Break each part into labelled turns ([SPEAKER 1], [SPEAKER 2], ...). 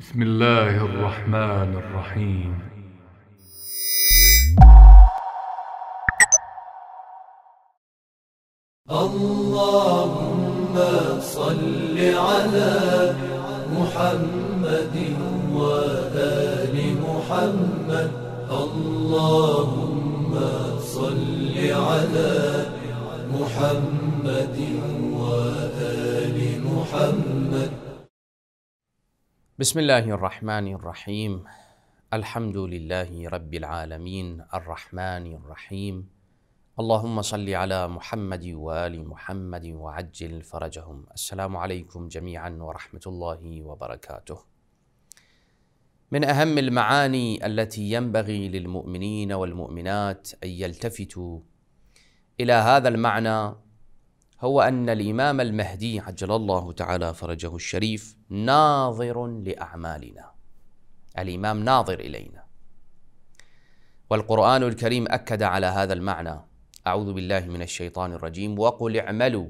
[SPEAKER 1] بسم الله الرحمن الرحيم اللهم صل على محمد وآل محمد اللهم صل على محمد وآل محمد بسم الله الرحمن الرحيم الحمد لله رب العالمين الرحمن الرحيم اللهم صل على محمد وآل محمد وعجل فرجهم السلام عليكم جميعا ورحمة الله وبركاته من أهم المعاني التي ينبغي للمؤمنين والمؤمنات أن يلتفتوا إلى هذا المعنى هو أن الإمام المهدي عجل الله تعالى فرجه الشريف ناظر لأعمالنا الإمام ناظر إلينا والقرآن الكريم أكد على هذا المعنى أعوذ بالله من الشيطان الرجيم وقل اعملوا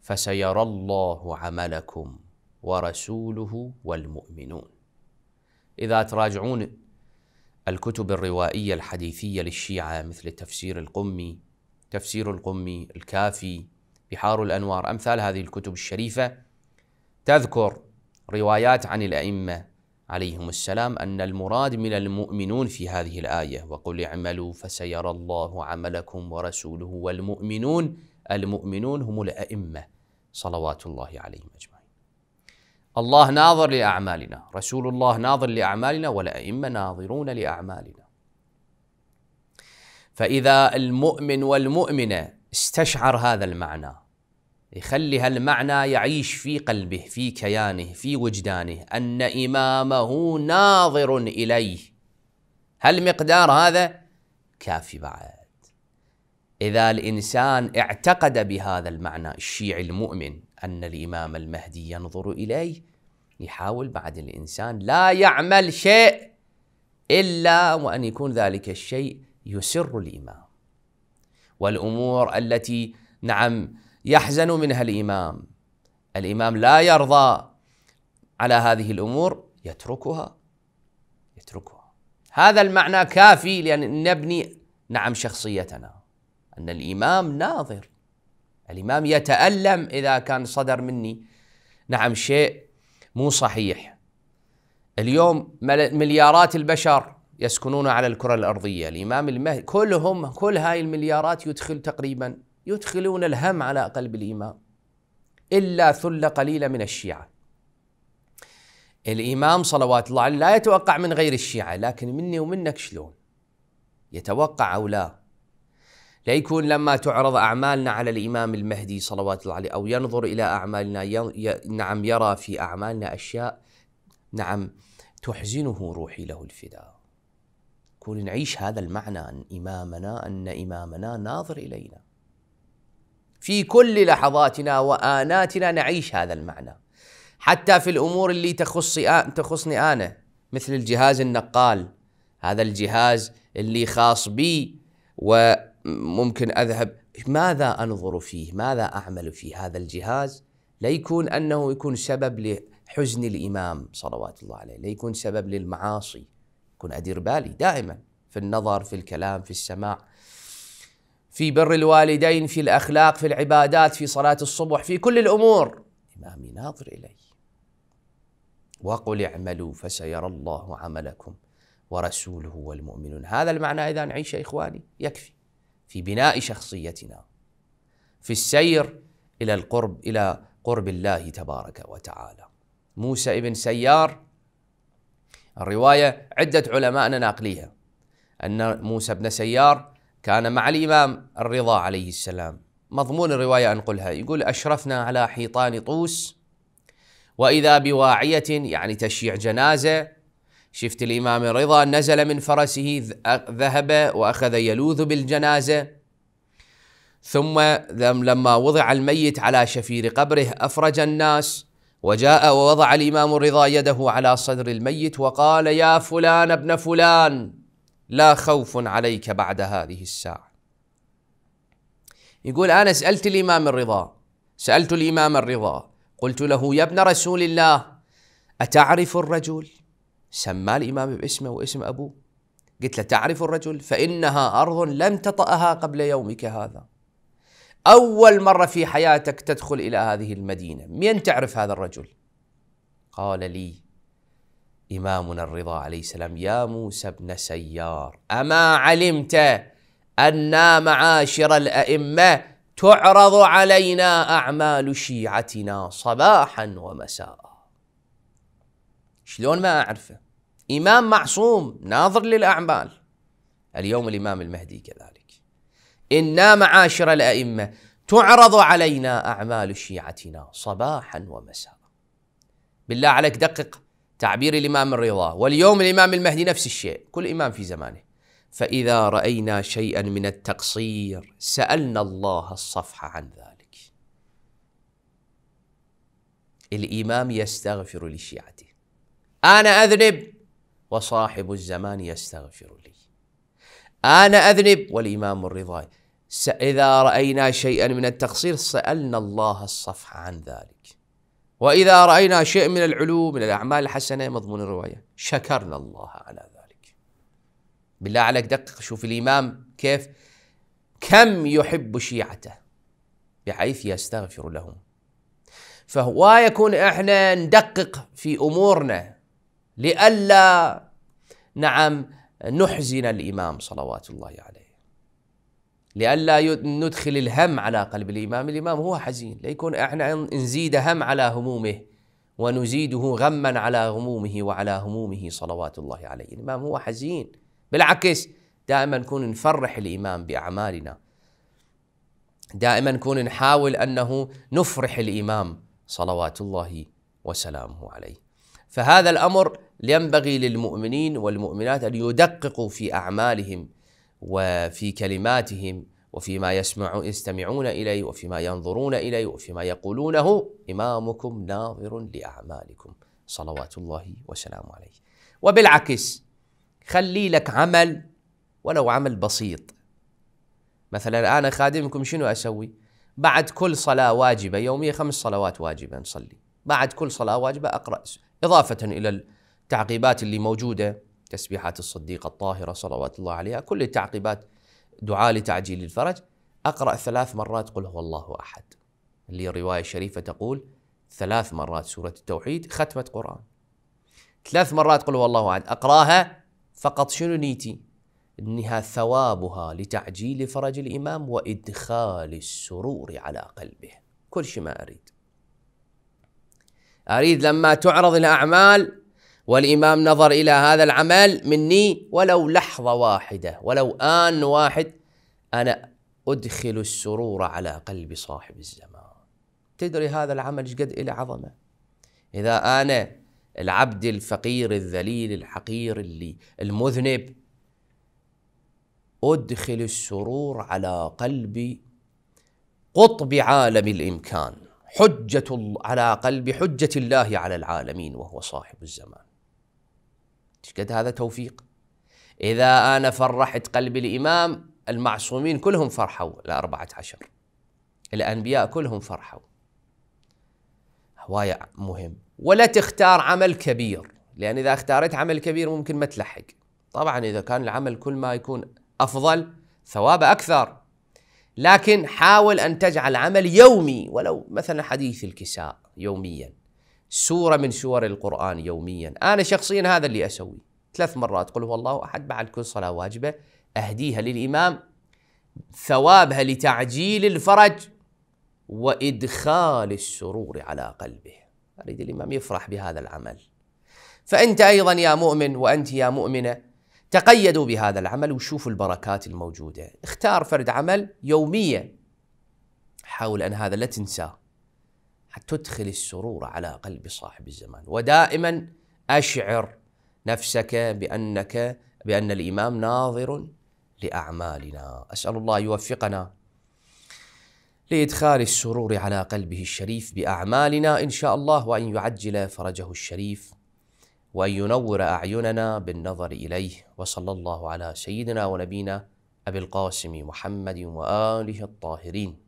[SPEAKER 1] فسيرى الله عملكم ورسوله والمؤمنون إذا تراجعون الكتب الروائية الحديثية للشيعة مثل تفسير القمي تفسير القمي الكافي بحار الأنوار أمثال هذه الكتب الشريفة تذكر روايات عن الأئمة عليهم السلام أن المراد من المؤمنون في هذه الآية وقل اعملوا فسيرى الله عملكم ورسوله والمؤمنون المؤمنون هم الأئمة صلوات الله عليهم أجمعين الله ناظر لأعمالنا رسول الله ناظر لأعمالنا والأئمة ناظرون لأعمالنا فإذا المؤمن والمؤمنة استشعر هذا المعنى يخلي هالمعنى يعيش في قلبه في كيانه في وجدانه أن إمامه ناظر إليه هل مقدار هذا كافي بعد إذا الإنسان اعتقد بهذا المعنى الشيعي المؤمن أن الإمام المهدي ينظر إليه يحاول بعد الإنسان لا يعمل شيء إلا وأن يكون ذلك الشيء يسر الإمام والامور التي نعم يحزن منها الامام الامام لا يرضى على هذه الامور يتركها يتركها هذا المعنى كافي لان نبني نعم شخصيتنا ان الامام ناظر الامام يتالم اذا كان صدر مني نعم شيء مو صحيح اليوم مليارات البشر يسكنون على الكرة الأرضية الإمام المهدي كلهم كل هاي المليارات يدخل تقريبا يدخلون الهم على قلب الإمام إلا ثلة قليلة من الشيعة الإمام صلوات الله عليه لا يتوقع من غير الشيعة لكن مني ومنك شلون يتوقع أو لا ليكون لما تعرض أعمالنا على الإمام المهدي صلوات الله عليه أو ينظر إلى أعمالنا ي... نعم يرى في أعمالنا أشياء نعم تحزنه روحي له الفداء يكون نعيش هذا المعنى أن إمامنا أن إمامنا ناظر إلينا في كل لحظاتنا وآناتنا نعيش هذا المعنى حتى في الأمور اللي تخص تخصني أنا مثل الجهاز النقال هذا الجهاز اللي خاص بي وممكن أذهب ماذا أنظر فيه ماذا أعمل في هذا الجهاز لا يكون أنه يكون سبب لحزن الإمام صلوات الله عليه لا يكون سبب للمعاصي أكون أدير بالي دائما في النظر في الكلام في السماع في بر الوالدين في الأخلاق في العبادات في صلاة الصبح في كل الأمور إمامي ناظر إلي وقل اعملوا فسيرى الله عملكم ورسوله والمؤمنون هذا المعنى إذا نعيشه إخواني يكفي في بناء شخصيتنا في السير إلى القرب إلى قرب الله تبارك وتعالى موسى ابن سيار الرواية عدة علماء ناقليها أن موسى بن سيار كان مع الإمام الرضا عليه السلام مضمون الرواية أنقلها يقول أشرفنا على حيطان طوس وإذا بواعية يعني تشيع جنازة شفت الإمام الرضا نزل من فرسه ذهب وأخذ يلوذ بالجنازة ثم لما وضع الميت على شفير قبره أفرج الناس وجاء ووضع الامام الرضا يده على صدر الميت وقال يا فلان ابن فلان لا خوف عليك بعد هذه الساعه يقول انا سالت الامام الرضا سالت الامام الرضا قلت له يا ابن رسول الله اتعرف الرجل سماه الامام باسمه واسم ابوه قلت له تعرف الرجل فانها ارض لم تطاها قبل يومك هذا أول مرة في حياتك تدخل إلى هذه المدينة من تعرف هذا الرجل؟ قال لي إمامنا الرضا عليه السلام يا موسى بن سيار أما علمت أنا معاشر الأئمة تعرض علينا أعمال شيعتنا صباحا ومساء شلون ما أعرفه إمام معصوم ناظر للأعمال اليوم الإمام المهدي كذلك إنا معاشر الأئمة تعرض علينا أعمال شيعتنا صباحا ومساء بالله عليك دقق تعبير الإمام الرضا واليوم الإمام المهدي نفس الشيء كل إمام في زمانه فإذا رأينا شيئا من التقصير سألنا الله الصفح عن ذلك الإمام يستغفر لشيعته أنا أذنب وصاحب الزمان يستغفر لي أنا أذنب والإمام الرضا إذا رأينا شيئا من التقصير سألنا الله الصفح عن ذلك وإذا رأينا شيء من العلو من الأعمال الحسنة مضمون الرواية شكرنا الله على ذلك بالله عليك دقق شوف الإمام كيف كم يحب شيعته بحيث يستغفر لهم فهو يكون احنا ندقق في امورنا لئلا نعم نحزن الامام صلوات الله عليه لئلا ندخل الهم على قلب الإمام الإمام هو حزين ليكون إحنا نزيد هم على همومه ونزيده غما على همومه وعلى همومه صلوات الله عليه الإمام هو حزين بالعكس دائما نكون نفرح الإمام بأعمالنا دائما نكون نحاول أنه نفرح الإمام صلوات الله وسلامه عليه فهذا الأمر ينبغي للمؤمنين والمؤمنات أن يدققوا في أعمالهم وفي كلماتهم وفيما يسمعون يستمعون إليه وفيما ينظرون إليه وفيما يقولونه إمامكم ناظر لأعمالكم صلوات الله وسلامه عليه وبالعكس خلي لك عمل ولو عمل بسيط مثلا أنا خادمكم شنو أسوي بعد كل صلاة واجبة يومية خمس صلوات واجبة نصلي بعد كل صلاة واجبة أقرأ إضافة إلى التعقيبات اللي موجودة تسبيحات الصديقة الطاهرة صلوات الله عليها كل التعقيبات دعاء لتعجيل الفرج أقرأ ثلاث مرات قل هو الله أحد اللي الرواية الشريفة تقول ثلاث مرات سورة التوحيد ختمة قرآن ثلاث مرات قل هو الله أحد أقراها فقط شنو نيتي إنها ثوابها لتعجيل فرج الإمام وإدخال السرور على قلبه كل شيء ما أريد أريد لما تعرض الأعمال والإمام نظر إلى هذا العمل مني ولو لحظة واحدة ولو آن واحد أنا أدخل السرور على قلب صاحب الزمان تدري هذا العمل ايش قد إلى عظمة إذا أنا العبد الفقير الذليل الحقير اللي المذنب أدخل السرور على قلب قطب عالم الإمكان حجة على قلب حجة الله على العالمين وهو صاحب الزمان ايش قد هذا توفيق إذا أنا فرحت قلب الإمام المعصومين كلهم فرحوا الأربعة عشر الأنبياء كلهم فرحوا هواية مهم ولا تختار عمل كبير لأن إذا اختارت عمل كبير ممكن ما تلحق طبعا إذا كان العمل كل ما يكون أفضل ثوابه أكثر لكن حاول أن تجعل عمل يومي ولو مثلا حديث الكساء يوميا سورة من سور القرآن يوميا أنا شخصيا هذا اللي أسوي ثلاث مرات قل هو الله أحد بعد كل صلاة واجبة أهديها للإمام ثوابها لتعجيل الفرج وإدخال السرور على قلبه أريد الإمام يفرح بهذا العمل فأنت أيضا يا مؤمن وأنت يا مؤمنة تقيدوا بهذا العمل وشوفوا البركات الموجودة اختار فرد عمل يوميا حاول أن هذا لا تنساه تدخل السرور على قلب صاحب الزمان ودائما أشعر نفسك بأنك بأن الإمام ناظر لأعمالنا أسأل الله يوفقنا لإدخال السرور على قلبه الشريف بأعمالنا إن شاء الله وأن يعجل فرجه الشريف وأن ينور أعيننا بالنظر إليه وصلى الله على سيدنا ونبينا أبي القاسم محمد وآله الطاهرين